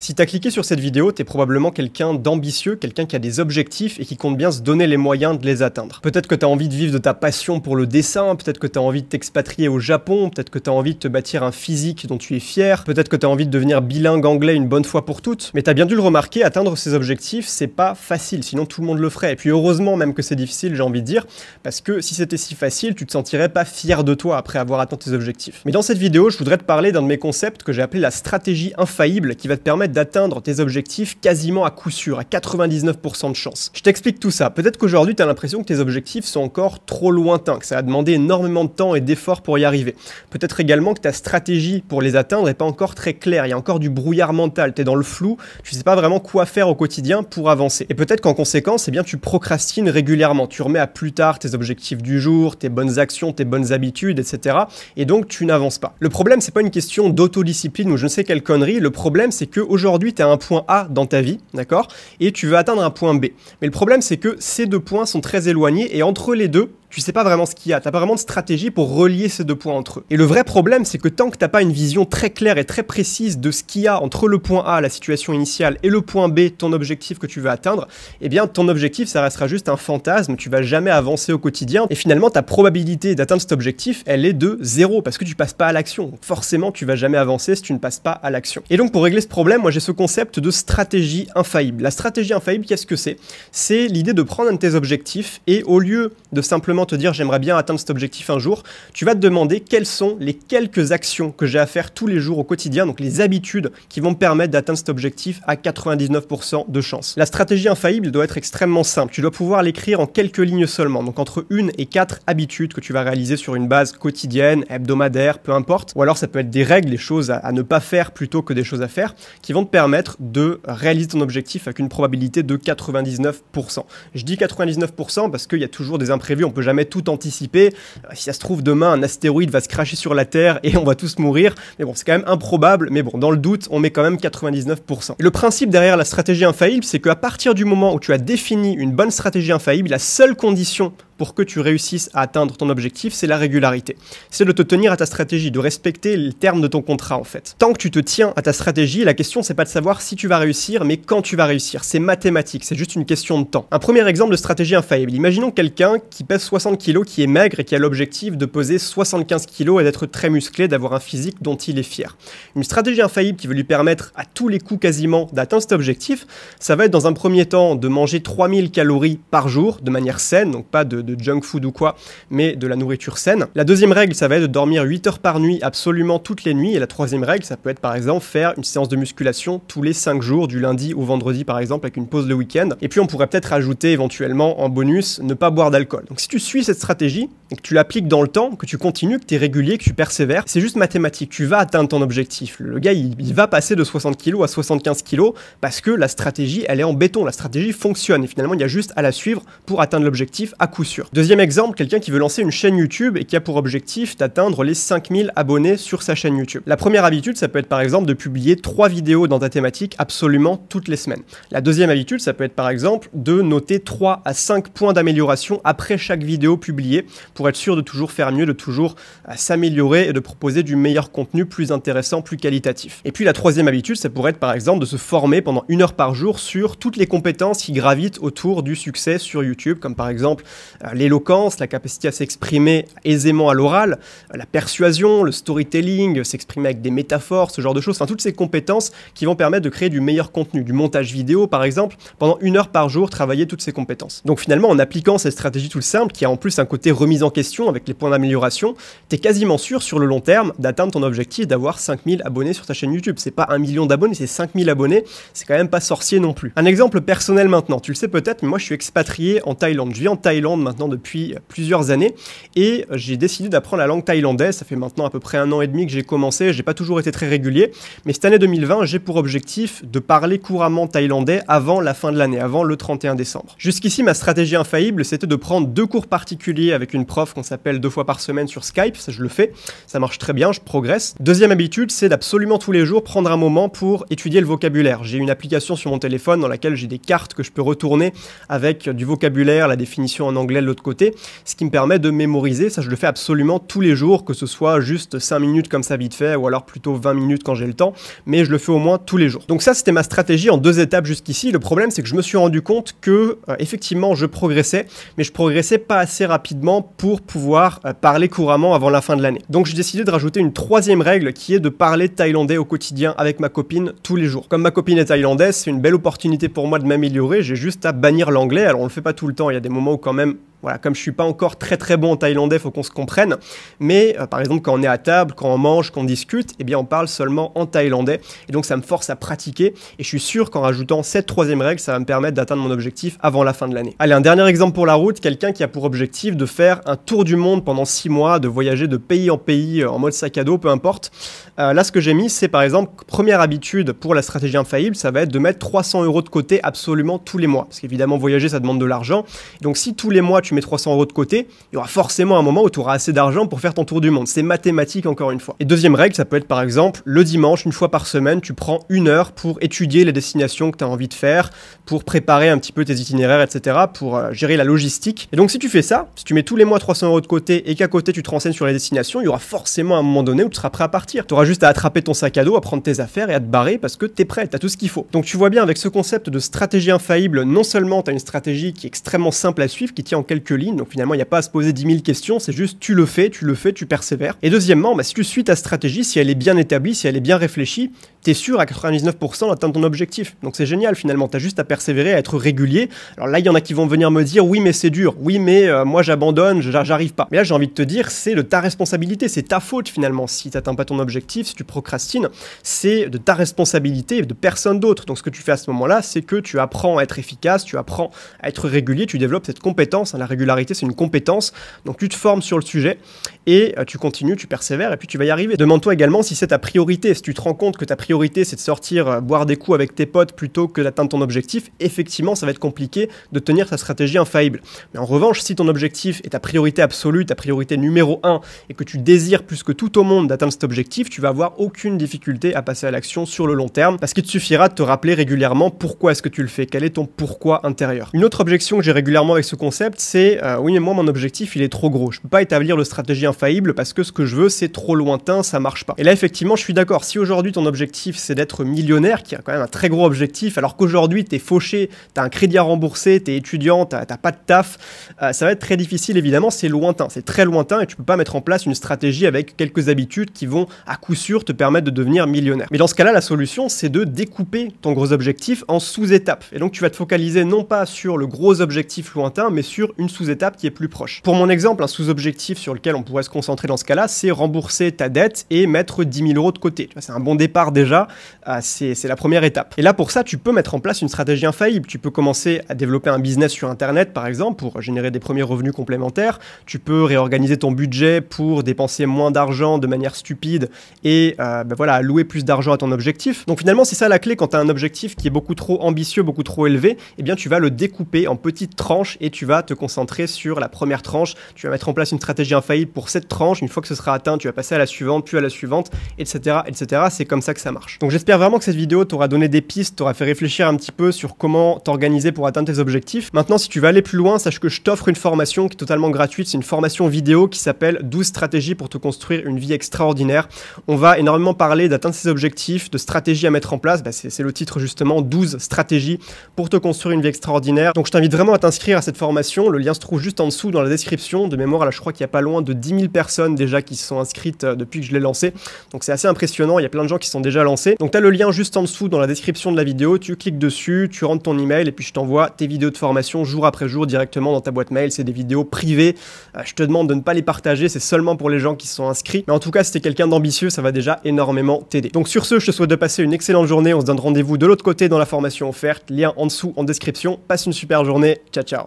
Si tu as cliqué sur cette vidéo, tu es probablement quelqu'un d'ambitieux, quelqu'un qui a des objectifs et qui compte bien se donner les moyens de les atteindre. Peut-être que tu as envie de vivre de ta passion pour le dessin, peut-être que tu as envie de t'expatrier au Japon, peut-être que tu as envie de te bâtir un physique dont tu es fier, peut-être que tu as envie de devenir bilingue anglais une bonne fois pour toutes. Mais tu as bien dû le remarquer, atteindre ses objectifs, c'est pas facile, sinon tout le monde le ferait. Et puis heureusement même que c'est difficile, j'ai envie de dire, parce que si c'était si facile, tu te sentirais pas fier de toi après avoir atteint tes objectifs. Mais dans cette vidéo, je voudrais te parler d'un de mes concepts que j'ai appelé la stratégie infaillible qui va te permettre d'atteindre tes objectifs quasiment à coup sûr, à 99% de chance. Je t'explique tout ça. Peut-être qu'aujourd'hui, tu as l'impression que tes objectifs sont encore trop lointains, que ça a demandé énormément de temps et d'efforts pour y arriver. Peut-être également que ta stratégie pour les atteindre n'est pas encore très claire, il y a encore du brouillard mental, tu es dans le flou, tu sais pas vraiment quoi faire au quotidien pour avancer. Et peut-être qu'en conséquence, eh bien, tu procrastines régulièrement, tu remets à plus tard tes objectifs du jour, tes bonnes actions, tes bonnes habitudes, etc. Et donc, tu n'avances pas. Le problème, c'est pas une question d'autodiscipline ou je ne sais quelle connerie, le problème, c'est que aujourd'hui tu as un point A dans ta vie, d'accord Et tu veux atteindre un point B. Mais le problème c'est que ces deux points sont très éloignés et entre les deux, tu sais pas vraiment ce qu'il y a, t'as pas vraiment de stratégie pour relier ces deux points entre eux. Et le vrai problème, c'est que tant que t'as pas une vision très claire et très précise de ce qu'il y a entre le point A, la situation initiale, et le point B, ton objectif que tu veux atteindre, eh bien ton objectif, ça restera juste un fantasme, tu vas jamais avancer au quotidien, et finalement ta probabilité d'atteindre cet objectif, elle est de zéro, parce que tu passes pas à l'action. Forcément, tu vas jamais avancer si tu ne passes pas à l'action. Et donc pour régler ce problème, moi j'ai ce concept de stratégie infaillible. La stratégie infaillible, qu'est-ce que c'est C'est l'idée de prendre un de tes objectifs, et au lieu de simplement te dire j'aimerais bien atteindre cet objectif un jour, tu vas te demander quelles sont les quelques actions que j'ai à faire tous les jours au quotidien, donc les habitudes qui vont me permettre d'atteindre cet objectif à 99% de chance. La stratégie infaillible doit être extrêmement simple. Tu dois pouvoir l'écrire en quelques lignes seulement, donc entre une et quatre habitudes que tu vas réaliser sur une base quotidienne, hebdomadaire, peu importe. Ou alors ça peut être des règles, des choses à, ne pas faire plutôt que des choses à faire, qui vont te permettre de réaliser ton objectif avec une probabilité de 99%. Je dis 99% parce qu'il y a toujours des imprévus, on peut jamais tout anticiper. Euh, si ça se trouve, demain, un astéroïde va se cracher sur la Terre et on va tous mourir. Mais bon, c'est quand même improbable. Mais bon, dans le doute, on met quand même 99%. le principe derrière la stratégie infaillible, c'est qu'à partir du moment où tu as défini une bonne stratégie infaillible, la seule condition pour que tu réussisses à atteindre ton objectif, c'est la régularité. C'est de te tenir à ta stratégie, de respecter les termes de ton contrat en fait. Tant que tu te tiens à ta stratégie, la question c'est pas de savoir si tu vas réussir, mais quand tu vas réussir. C'est mathématique, c'est juste une question de temps. Un premier exemple de stratégie infaillible. Imaginons quelqu'un qui pèse 60 kg, qui est maigre et qui a l'objectif de peser 75 kg et d'être très musclé, d'avoir un physique dont il est fier. Une stratégie infaillible qui veut lui permettre à tous les coups quasiment d'atteindre cet objectif, ça va être dans un premier temps de manger 3000 calories par jour de manière saine, donc pas de, de junk food ou quoi, mais de la nourriture saine. La deuxième règle, ça va être de dormir 8 heures par nuit absolument toutes les nuits. Et la troisième règle, ça peut être par exemple faire une séance de musculation tous les 5 jours, du lundi au vendredi par exemple, avec une pause le week-end. Et puis on pourrait peut-être ajouter éventuellement en bonus ne pas boire d'alcool. Donc si tu suis cette stratégie que tu l'appliques dans le temps, que tu continues, que tu es régulier, que tu persévères, c'est juste mathématique. Tu vas atteindre ton objectif. Le gars, il, va passer de 60 kg à 75 kg parce que la stratégie, elle est en béton. La stratégie fonctionne et finalement, il y a juste à la suivre pour atteindre l'objectif à coup sûr. Deuxième exemple, quelqu'un qui veut lancer une chaîne YouTube et qui a pour objectif d'atteindre les 5000 abonnés sur sa chaîne YouTube. La première habitude, ça peut être par exemple de publier trois vidéos dans ta thématique absolument toutes les semaines. La deuxième habitude, ça peut être par exemple de noter 3 à 5 points d'amélioration après chaque vidéo publiée pour être sûr de toujours faire mieux, de toujours euh, s'améliorer et de proposer du meilleur contenu plus intéressant, plus qualitatif. Et puis la troisième habitude, ça pourrait être par exemple de se former pendant une heure par jour sur toutes les compétences qui gravitent autour du succès sur YouTube, comme par exemple euh, euh, l'éloquence, la capacité à s'exprimer aisément à l'oral, euh, la persuasion, le storytelling, euh, s'exprimer avec des métaphores, ce genre de choses, enfin toutes ces compétences qui vont permettre de créer du meilleur contenu, du montage vidéo par exemple, pendant une heure par jour, travailler toutes ces compétences. Donc finalement, en appliquant cette stratégie tout simple, qui a en plus un côté remise en question avec les points d'amélioration, tu es quasiment sûr sur le long terme d'atteindre ton objectif d'avoir 5000 abonnés sur ta chaîne YouTube. C'est pas un million d'abonnés, c'est 5000 abonnés, c'est quand même pas sorcier non plus. Un exemple personnel maintenant, tu le sais peut-être, mais moi je suis expatrié en Thaïlande, je vis en Thaïlande maintenant depuis plusieurs années. Et j'ai décidé d'apprendre la langue thaïlandaise. Ça fait maintenant à peu près un an et demi que j'ai commencé. J'ai pas toujours été très régulier. Mais cette année 2020, j'ai pour objectif de parler couramment thaïlandais avant la fin de l'année, avant le 31 décembre. Jusqu'ici, ma stratégie infaillible, c'était de prendre deux cours particuliers avec une prof qu'on s'appelle deux fois par semaine sur Skype. Ça, je le fais. Ça marche très bien. Je progresse. Deuxième habitude, c'est d'absolument tous les jours prendre un moment pour étudier le vocabulaire. J'ai une application sur mon téléphone dans laquelle j'ai des cartes que je peux retourner avec du vocabulaire, la définition en anglais l'autre côté, ce qui me permet de mémoriser. Ça, je le fais absolument tous les jours, que ce soit juste 5 minutes comme ça vite fait, ou alors plutôt 20 minutes quand j'ai le temps, mais je le fais au moins tous les jours. Donc ça, c'était ma stratégie en deux étapes jusqu'ici. Le problème, c'est que je me suis rendu compte que, euh, effectivement, je progressais, mais je progressais pas assez rapidement pour pouvoir euh, parler couramment avant la fin de l'année. Donc j'ai décidé de rajouter une troisième règle qui est de parler thaïlandais au quotidien avec ma copine tous les jours. Comme ma copine est thaïlandaise, c'est une belle opportunité pour moi de m'améliorer, j'ai juste à bannir l'anglais. Alors on le fait pas tout le temps, il y a des moments où quand même voilà, comme je suis pas encore très très bon en thaïlandais, faut qu'on se comprenne. Mais euh, par exemple, quand on est à table, quand on mange, quand on discute, eh bien on parle seulement en thaïlandais. Et donc ça me force à pratiquer. Et je suis sûr qu'en rajoutant cette troisième règle, ça va me permettre d'atteindre mon objectif avant la fin de l'année. Allez, un dernier exemple pour la route. Quelqu'un qui a pour objectif de faire un tour du monde pendant six mois, de voyager de pays en pays euh, en mode sac à dos, peu importe. Euh, là, ce que j'ai mis, c'est par exemple, première habitude pour la stratégie infaillible, ça va être de mettre 300 euros de côté absolument tous les mois. Parce qu'évidemment, voyager, ça demande de l'argent. Donc si tous les mois, tu tu mets 300 euros de côté, il y aura forcément un moment où tu auras assez d'argent pour faire ton tour du monde. C'est mathématique encore une fois. Et deuxième règle, ça peut être par exemple le dimanche, une fois par semaine, tu prends une heure pour étudier les destinations que tu as envie de faire, pour préparer un petit peu tes itinéraires, etc., pour euh, gérer la logistique. Et donc si tu fais ça, si tu mets tous les mois 300 euros de côté et qu'à côté tu te renseignes sur les destinations, il y aura forcément un moment donné où tu seras prêt à partir. Tu auras juste à attraper ton sac à dos, à prendre tes affaires et à te barrer parce que tu es prêt, tu as tout ce qu'il faut. Donc tu vois bien avec ce concept de stratégie infaillible, non seulement tu as une stratégie qui est extrêmement simple à suivre, qui tient en quelques lignes. Donc finalement, il n'y a pas à se poser 10 000 questions, c'est juste tu le fais, tu le fais, tu persévères. Et deuxièmement, bah, si tu suis ta stratégie, si elle est bien établie, si elle est bien réfléchie, tu es sûr à 99% d'atteindre ton objectif. Donc c'est génial finalement, tu as juste à persévérer, à être régulier. Alors là, il y en a qui vont venir me dire oui, mais c'est dur, oui, mais euh, moi j'abandonne, j'arrive pas. Mais là, j'ai envie de te dire, c'est de ta responsabilité, c'est ta faute finalement si tu n'atteins pas ton objectif, si tu procrastines, c'est de ta responsabilité et de personne d'autre. Donc ce que tu fais à ce moment-là, c'est que tu apprends à être efficace, tu apprends à être régulier, tu développes cette compétence, la régularité, c'est une compétence. Donc tu te formes sur le sujet et euh, tu continues, tu persévères et puis tu vas y arriver. Demande-toi également si c'est ta priorité. Si tu te rends compte que ta priorité, c'est de sortir euh, boire des coups avec tes potes plutôt que d'atteindre ton objectif, effectivement, ça va être compliqué de tenir ta stratégie infaillible. Mais en revanche, si ton objectif est ta priorité absolue, ta priorité numéro 1, et que tu désires plus que tout au monde d'atteindre cet objectif, tu vas avoir aucune difficulté à passer à l'action sur le long terme, parce qu'il te suffira de te rappeler régulièrement pourquoi est-ce que tu le fais, quel est ton pourquoi intérieur. Une autre objection que j'ai régulièrement avec ce concept, c'est euh, oui mais moi mon objectif il est trop gros, je peux pas établir le stratégie infaillible parce que ce que je veux c'est trop lointain, ça marche pas. Et là effectivement je suis d'accord, si aujourd'hui ton objectif c'est d'être millionnaire, qui a quand même un très gros objectif, alors qu'aujourd'hui tu t'es fauché, tu as un crédit à rembourser, t'es étudiant, t'as pas de taf, euh, ça va être très difficile évidemment, c'est lointain, c'est très lointain et tu peux pas mettre en place une stratégie avec quelques habitudes qui vont à coup sûr te permettre de devenir millionnaire. Mais dans ce cas-là la solution c'est de découper ton gros objectif en sous-étapes. Et donc tu vas te focaliser non pas sur le gros objectif lointain mais sur une sous-étape qui est plus proche. Pour mon exemple, un sous-objectif sur lequel on pourrait se concentrer dans ce cas-là, c'est rembourser ta dette et mettre 10 000 euros de côté. C'est un bon départ déjà, euh, c'est la première étape. Et là, pour ça, tu peux mettre en place une stratégie infaillible. Tu peux commencer à développer un business sur Internet, par exemple, pour générer des premiers revenus complémentaires. Tu peux réorganiser ton budget pour dépenser moins d'argent de manière stupide et euh, ben voilà, allouer plus d'argent à ton objectif. Donc finalement, c'est ça la clé quand tu as un objectif qui est beaucoup trop ambitieux, beaucoup trop élevé, eh bien tu vas le découper en petites tranches et tu vas te concentrer sur la première tranche. Tu vas mettre en place une stratégie infaillible pour cette tranche. Une fois que ce sera atteint, tu vas passer à la suivante, puis à la suivante, etc. etc. C'est comme ça que ça marche. Donc j'espère vraiment que cette vidéo t'aura donné des pistes, t'aura fait réfléchir un petit peu sur comment t'organiser pour atteindre tes objectifs. Maintenant, si tu veux aller plus loin, sache que je t'offre une formation qui est totalement gratuite. C'est une formation vidéo qui s'appelle 12 stratégies pour te construire une vie extraordinaire. On va énormément parler d'atteindre ses objectifs, de stratégies à mettre en place. Bah, c'est le titre justement, 12 stratégies pour te construire une vie extraordinaire. Donc je t'invite vraiment à t'inscrire à cette formation. Le lien se trouve juste en dessous dans la description. De mémoire, là, je crois qu'il y a pas loin de 10 000 personnes déjà qui se sont inscrites euh, depuis que je l'ai lancé. Donc c'est assez impressionnant, il y a plein de gens qui sont déjà lancés. Donc tu as le lien juste en dessous dans la description de la vidéo, tu cliques dessus, tu rentres ton email et puis je t'envoie tes vidéos de formation jour après jour directement dans ta boîte mail. C'est des vidéos privées. Euh, je te demande de ne pas les partager, c'est seulement pour les gens qui se sont inscrits. Mais en tout cas, si t'es quelqu'un d'ambitieux, ça va déjà énormément t'aider. Donc sur ce, je te souhaite de passer une excellente journée. On se donne rendez-vous de l'autre côté dans la formation offerte. Lien en dessous en description. Passe une super journée. Ciao ciao.